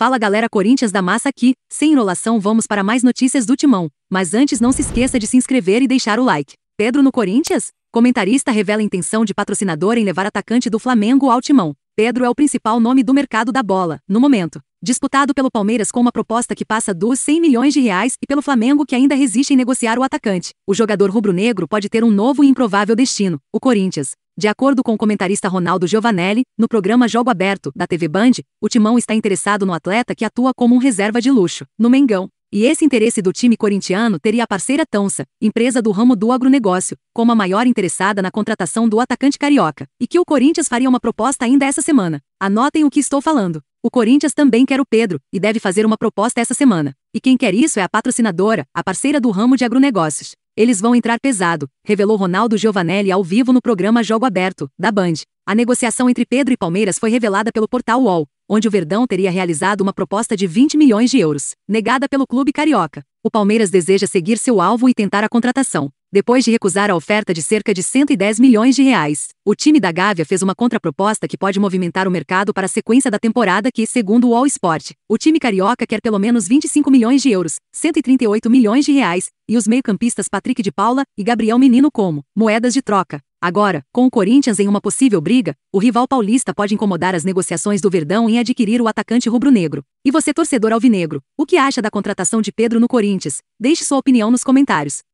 Fala galera Corinthians da massa aqui, sem enrolação vamos para mais notícias do Timão, mas antes não se esqueça de se inscrever e deixar o like. Pedro no Corinthians? Comentarista revela intenção de patrocinador em levar atacante do Flamengo ao Timão. Pedro é o principal nome do mercado da bola, no momento. Disputado pelo Palmeiras com uma proposta que passa dos 100 milhões de reais e pelo Flamengo que ainda resiste em negociar o atacante. O jogador rubro-negro pode ter um novo e improvável destino, o Corinthians. De acordo com o comentarista Ronaldo Giovanelli, no programa Jogo Aberto, da TV Band, o Timão está interessado no atleta que atua como um reserva de luxo, no Mengão. E esse interesse do time corintiano teria a parceira Tonsa, empresa do ramo do agronegócio, como a maior interessada na contratação do atacante carioca, e que o Corinthians faria uma proposta ainda essa semana. Anotem o que estou falando. O Corinthians também quer o Pedro, e deve fazer uma proposta essa semana. E quem quer isso é a patrocinadora, a parceira do ramo de agronegócios. Eles vão entrar pesado, revelou Ronaldo Giovanelli ao vivo no programa Jogo Aberto, da Band. A negociação entre Pedro e Palmeiras foi revelada pelo portal UOL, onde o Verdão teria realizado uma proposta de 20 milhões de euros, negada pelo clube carioca. O Palmeiras deseja seguir seu alvo e tentar a contratação. Depois de recusar a oferta de cerca de 110 milhões de reais, o time da Gávea fez uma contraproposta que pode movimentar o mercado para a sequência da temporada que, segundo o All Sport, o time carioca quer pelo menos 25 milhões de euros, 138 milhões de reais, e os meio-campistas Patrick de Paula e Gabriel Menino como moedas de troca. Agora, com o Corinthians em uma possível briga, o rival paulista pode incomodar as negociações do Verdão em adquirir o atacante rubro-negro. E você, torcedor alvinegro, o que acha da contratação de Pedro no Corinthians? Deixe sua opinião nos comentários.